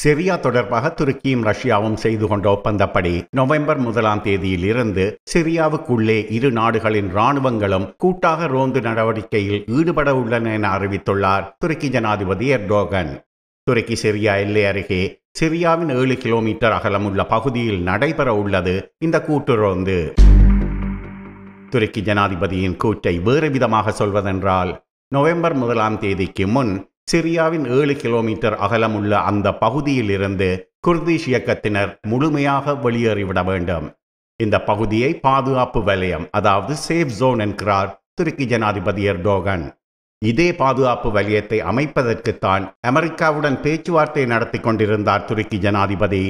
Syria தொடர்பாக துருக்கியும் ரஷ்யாவும் செய்து கொண்ட ஒப்பந்தப்படி நவம்பர் முதலாம் தேதியில் இருந்து சிரியாவுக்குள்ளே இரு நாடுகளின் இராணுவங்களும் கூட்டாக ரோந்து நடவடிக்கையில் ஈடுபட உள்ளன என அறிவித்துள்ளார் துருக்கி ஜனாதிபதி எர்டோகன் துருக்கி சிரியா எல்லை அருகே சிரியாவின் ஏழு கிலோமீட்டர் அகலம் உள்ள பகுதியில் நடைபெற உள்ளது இந்த கூட்டு ரோந்து துருக்கி ஜனாதிபதியின் கூற்றை வேறு விதமாக சொல்வதென்றால் நவம்பர் முதலாம் தேதிக்கு முன் சிரியாவின் ஏழு கிலோமீட்டர் அகலமுள்ள அந்த பகுதியிலிருந்து குர்திஷ் இயக்கத்தினர் முழுமையாக வெளியேறிவிட வேண்டும் இந்த பகுதியை பாதுகாப்பு வலயம் அதாவது சேஃப் ஜோன் என்கிறார் துருக்கி ஜனாதிபதி எர்டோகன் இதே பாதுகாப்பு வலயத்தை அமைப்பதற்குத்தான் அமெரிக்காவுடன் பேச்சுவார்த்தை நடத்தி கொண்டிருந்தார் துருக்கி ஜனாதிபதி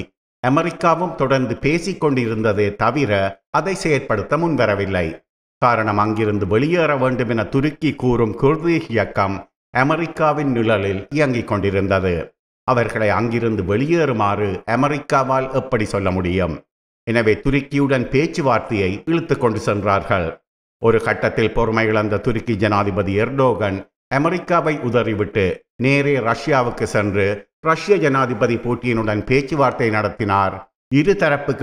அமெரிக்காவும் தொடர்ந்து பேசிக் கொண்டிருந்ததே தவிர அதை செயற்படுத்த முன்வரவில்லை காரணம் அங்கிருந்து வெளியேற வேண்டும் என துருக்கி கூறும் குர்தீஷ் இயக்கம் அமெரிக்காவின் நிழலில் இயங்கிக் கொண்டிருந்தது அவர்களை அங்கிருந்து வெளியேறுமாறு அமெரிக்காவால் எப்படி சொல்ல முடியும் எனவே துருக்கியுடன் பேச்சுவார்த்தையை இழுத்து கொண்டு சென்றார்கள் ஒரு கட்டத்தில் பொறுமை இழந்த துருக்கி ஜனாதிபதி எர்டோகன் அமெரிக்காவை உதறிவிட்டு நேரே ரஷ்யாவுக்கு சென்று ரஷ்ய ஜனாதிபதி பூட்டினுடன் பேச்சுவார்த்தை நடத்தினார் இரு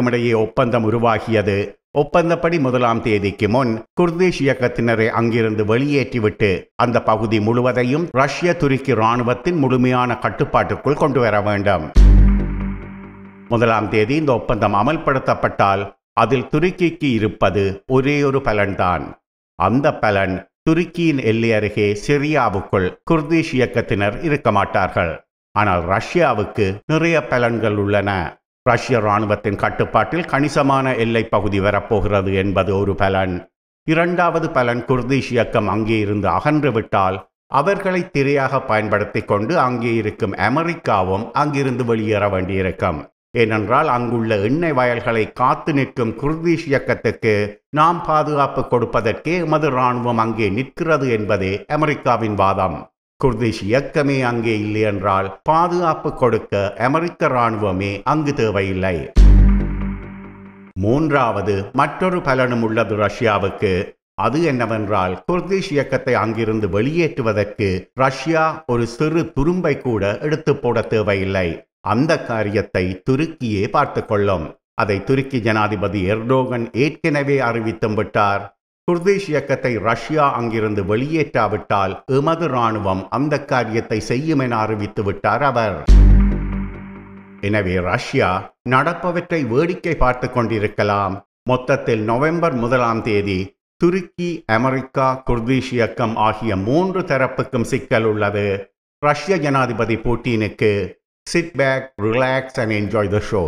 இடையே ஒப்பந்தம் உருவாகியது ஒப்பந்தப்படி முதலாம் தேதிக்கு முன் குர்திஷ் இயக்கத்தினரை அங்கிருந்து வெளியேற்றிவிட்டு அந்த பகுதி முழுவதையும் ரஷ்ய துருக்கி ராணுவத்தின் முழுமையான கட்டுப்பாட்டுக்குள் கொண்டு வர வேண்டும் முதலாம் தேதி இந்த ஒப்பந்தம் அமல்படுத்தப்பட்டால் அதில் துருக்கிக்கு இருப்பது ஒரே ஒரு பலன்தான் அந்த பலன் துருக்கியின் எல்லை அருகே சிரியாவுக்குள் குர்திஷ் இயக்கத்தினர் இருக்க மாட்டார்கள் ஆனால் ரஷ்யாவுக்கு நிறைய பலன்கள் உள்ளன ரஷ்ய இராணுவத்தின் கட்டுப்பாட்டில் கணிசமான எல்லை பகுதி வரப்போகிறது என்பது ஒரு பலன் இரண்டாவது பலன் குர்திஷ் இயக்கம் அங்கே இருந்து அகன்றுவிட்டால் அவர்களை திரையாக பயன்படுத்தி கொண்டு அங்கே இருக்கும் அமெரிக்காவும் அங்கிருந்து வெளியேற வேண்டியிருக்கும் ஏனென்றால் அங்குள்ள எண்ணெய் வயல்களை காத்து நிற்கும் குர்திஷ் இயக்கத்துக்கு நாம் பாதுகாப்பு கொடுப்பதற்கே எமது இராணுவம் அங்கே நிற்கிறது என்பதே அமெரிக்காவின் வாதம் குர்திஷ் இயக்கமே அங்கே இல்லை என்றால் பாதுகாப்பு கொடுக்க அமெரிக்க இராணுவமே அங்கு தேவையில்லை மூன்றாவது மற்றொரு பலனும் உள்ளது ரஷ்யாவுக்கு அது என்னவென்றால் குர்திஷ் இயக்கத்தை அங்கிருந்து வெளியேற்றுவதற்கு ரஷ்யா ஒரு சிறு துரும்பை கூட எடுத்து போட தேவையில்லை அந்த காரியத்தை துருக்கியே பார்த்து கொள்ளும் அதை துருக்கி ஜனாதிபதி எர்டோகன் ஏற்கனவே அறிவித்தும் விட்டார் குர்திஷ் இயக்கத்தை ரஷ்யா அங்கிருந்து வெளியேற்றாவிட்டால் எமது ராணுவம் அந்த காரியத்தை செய்யும் என அறிவித்து விட்டார் அவர் எனவே ரஷ்யா நடப்பவற்றை வேடிக்கை பார்த்து கொண்டிருக்கலாம் மொத்தத்தில் நவம்பர் முதலாம் தேதி துருக்கி அமெரிக்கா குர்திஷ் இயக்கம் ஆகிய மூன்று தரப்புக்கும் சிக்கல் உள்ளது ரஷ்ய ஜனாதிபதி புட்டினுக்கு sit back relax and enjoy the show